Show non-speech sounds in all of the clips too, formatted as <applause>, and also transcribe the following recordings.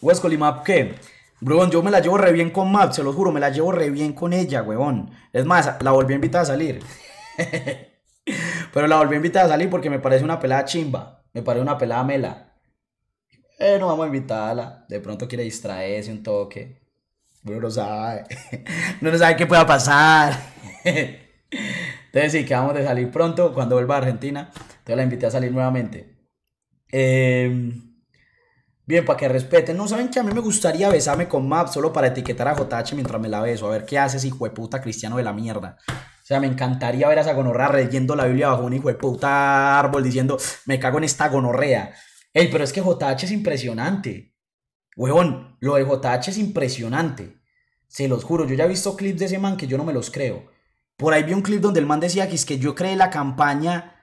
Huesco Map ¿qué? Bro, yo me la llevo re bien con Map, se lo juro, me la llevo re bien con ella, huevón. Es más, la volví a invitar a salir. <laughs> Pero la volví a invitar a salir porque me parece una pelada chimba. Me parece una pelada mela. Eh, no vamos a invitarla. De pronto quiere distraerse un toque. Uno no sabe. No <laughs> no sabe qué pueda pasar. <laughs> Entonces sí, que vamos de salir pronto cuando vuelva a Argentina. Entonces la invité a salir nuevamente. Eh... Bien, para que respeten. No, ¿saben que A mí me gustaría besarme con Map solo para etiquetar a JH mientras me la beso. A ver qué haces, hijo de puta cristiano de la mierda. O sea, me encantaría ver a esa gonorrea leyendo la Biblia bajo un hijo de puta árbol diciendo, me cago en esta gonorrea. Ey, pero es que JH es impresionante. Huevón, lo de JH es impresionante. Se los juro, yo ya he visto clips de ese man que yo no me los creo. Por ahí vi un clip donde el man decía que es que yo creé la campaña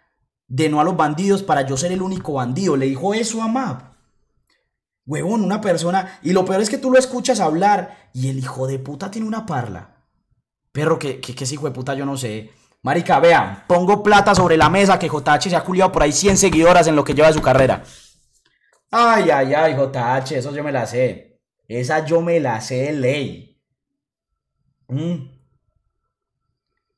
de no a los bandidos para yo ser el único bandido. Le dijo eso a Map. Huevón, una persona. Y lo peor es que tú lo escuchas hablar y el hijo de puta tiene una parla. Perro, que, que, hijo de puta yo no sé. Marica, vea, pongo plata sobre la mesa que JH se ha culiado por ahí 100 seguidoras en lo que lleva de su carrera. Ay, ay, ay, JH, eso yo me la sé. Esa yo me la sé ley. Mm.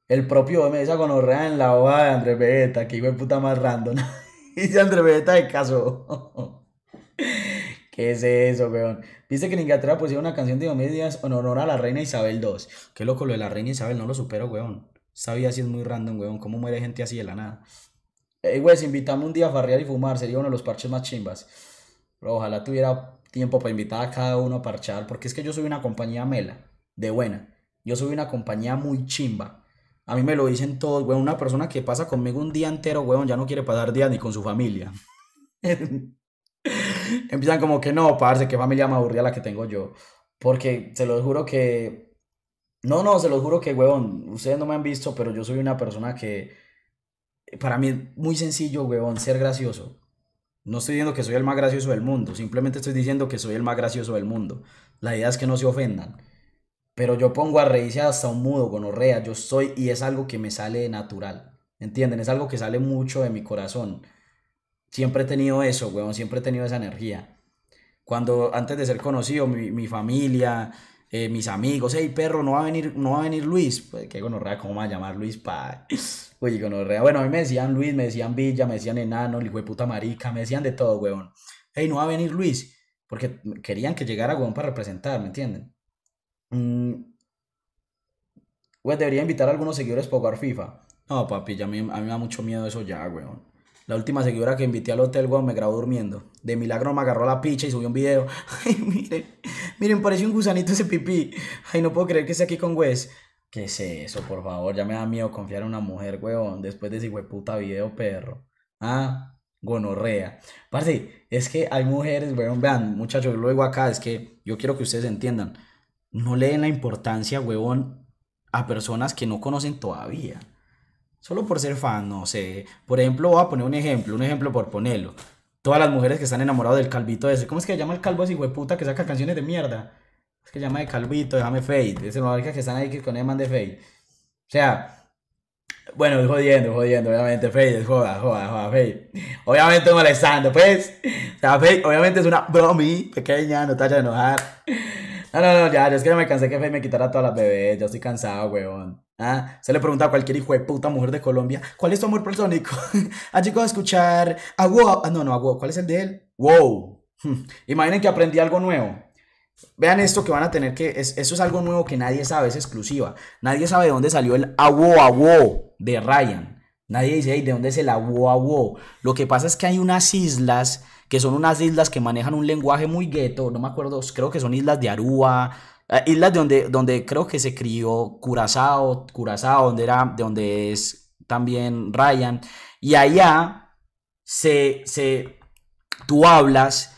El propio mesa esa gonorrea en la boda de Andrés beta que hijo de puta más random. y <laughs> si Andrés el caso <laughs> ¿Qué es eso, weón? Viste que en Inglaterra pusieron una canción de mil días en honor a la reina Isabel II. Qué loco lo de la reina Isabel, no lo supero, weón. Sabía si es muy random, weón. ¿Cómo muere gente así de la nada? Eh, Ey, weón, si invitamos un día a farrear y fumar, sería uno de los parches más chimbas. Pero ojalá tuviera tiempo para invitar a cada uno a parchar, porque es que yo soy una compañía mela, de buena. Yo soy una compañía muy chimba. A mí me lo dicen todos, weón. Una persona que pasa conmigo un día entero, weón, ya no quiere pasar días ni con su familia. <laughs> Empiezan como que no, parce, que familia más aburrida la que tengo yo. Porque se los juro que. No, no, se los juro que, huevón, ustedes no me han visto, pero yo soy una persona que. Para mí es muy sencillo, huevón, ser gracioso. No estoy diciendo que soy el más gracioso del mundo, simplemente estoy diciendo que soy el más gracioso del mundo. La idea es que no se ofendan. Pero yo pongo a reírse hasta un mudo, gonorrea, yo soy y es algo que me sale natural. ¿Entienden? Es algo que sale mucho de mi corazón. Siempre he tenido eso, weón, siempre he tenido esa energía. Cuando antes de ser conocido, mi, familia, eh, mis amigos, hey perro, no va a venir, no va a venir Luis. Pues qué gonorrea, ¿cómo va a llamar Luis? Pa? Oye, <laughs> gonorrea. Bueno, a mí me decían Luis, me decían Villa, me decían Enano, el hijo de puta marica, me decían de todo, weón. Hey, no va a venir Luis. Porque querían que llegara, weón, para representar, ¿me entienden? Mm. Pues, debería invitar a algunos seguidores para jugar FIFA. No, papi, ya a mí, a mí me da mucho miedo eso ya, weón. La última seguidora que invité al hotel, weón, me grabó durmiendo. De milagro me agarró la picha y subió un video. <laughs> Ay, miren, miren, parece un gusanito ese pipí. Ay, no puedo creer que esté aquí con Wes. ¿Qué es eso, por favor? Ya me da miedo confiar en una mujer, weón, después de ese puta video, perro. Ah, gonorrea. Parce, es que hay mujeres, weón, vean, muchachos, luego acá, es que yo quiero que ustedes entiendan. No le den la importancia, weón, a personas que no conocen todavía. Solo por ser fan, no sé. Por ejemplo, voy a poner un ejemplo, un ejemplo por ponerlo. Todas las mujeres que están enamoradas del calvito ese. ¿Cómo es que se llama el calvo ese puta que saca canciones de mierda? Es que se llama de calvito, déjame fade. Es el ver que están ahí con el man de fade. O sea, bueno, jodiendo, jodiendo, obviamente, Fade, joda, joda, joda, Fade. Obviamente molestando, pues. O sea, Fade, obviamente es una bromi pequeña, no te de enojar. No, no, no, ya, es que ya me cansé que me quitara todas las bebés, ya estoy cansado, weón. Ah, se le pregunta a cualquier hijo de puta mujer de Colombia, ¿cuál es tu amor platónico? ha llegado a escuchar a ah, no, no, a ¿cuál es el de él? Wow. Hmm, imaginen que aprendí algo nuevo. Vean esto que van a tener que, es, eso es algo nuevo que nadie sabe, es exclusiva. Nadie sabe de dónde salió el agua, agua de Ryan. Nadie dice, ¿de dónde se la wo Lo que pasa es que hay unas islas que son unas islas que manejan un lenguaje muy gueto, no me acuerdo, creo que son islas de Aruba, eh, islas de donde, donde creo que se crió Curazao, Curazao, donde era, de donde es también Ryan, y allá se, se, tú hablas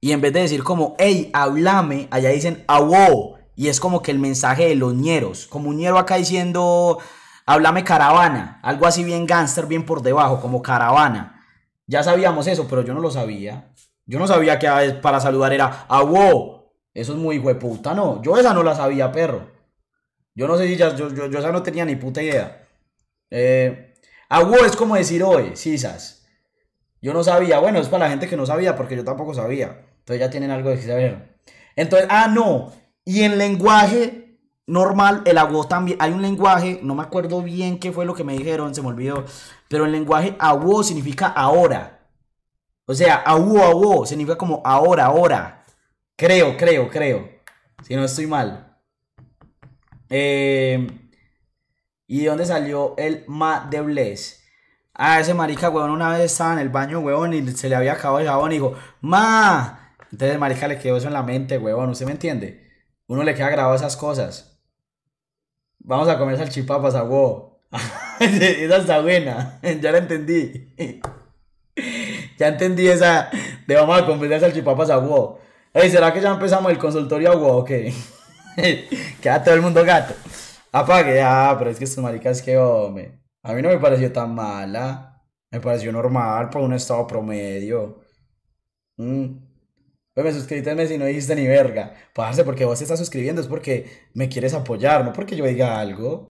y en vez de decir como, hey, háblame, allá dicen, awo, y es como que el mensaje de los ñeros, como un ñero acá diciendo háblame caravana, algo así bien gangster, bien por debajo, como caravana. Ya sabíamos eso, pero yo no lo sabía. Yo no sabía que para saludar era agua Eso es muy hueputa. no. Yo esa no la sabía, perro. Yo no sé si ya, yo, yo, esa no tenía ni puta idea. Eh, es como decir hoy, sisas. Yo no sabía. Bueno, es para la gente que no sabía, porque yo tampoco sabía. Entonces ya tienen algo de que saber. Entonces, ah, no. Y en lenguaje normal, el agua también, hay un lenguaje, no me acuerdo bien qué fue lo que me dijeron, se me olvidó, pero el lenguaje agua significa ahora. O sea, agua, agua significa como ahora, ahora. Creo, creo, creo. Si no estoy mal. Em, ¿Y dónde salió el ma de Bless? Ah, ese marica, huevón, una vez estaba en el baño, huevón, y se le había acabado el jabón y dijo, ma. Entonces el marica le quedó eso en la mente, ¿no se me entiende? Uno le queda grabado esas cosas. Vamos a comer salchipapas a <laughs> esa está buena. <laughs> ya la entendí. <laughs> ya entendí esa de vamos a comer salchipapas a Ey, ¿será que ya empezamos el consultorio a Ok. Queda todo el mundo gato. Apague. Ah, pero es que estos maricas que hombre. A mí no me pareció tan mala. Me pareció normal por un estado promedio. Mmm. Pues me si al mes y no dijiste ni verga. Parce, porque vos estás suscribiendo es porque me quieres apoyar, no porque yo diga algo.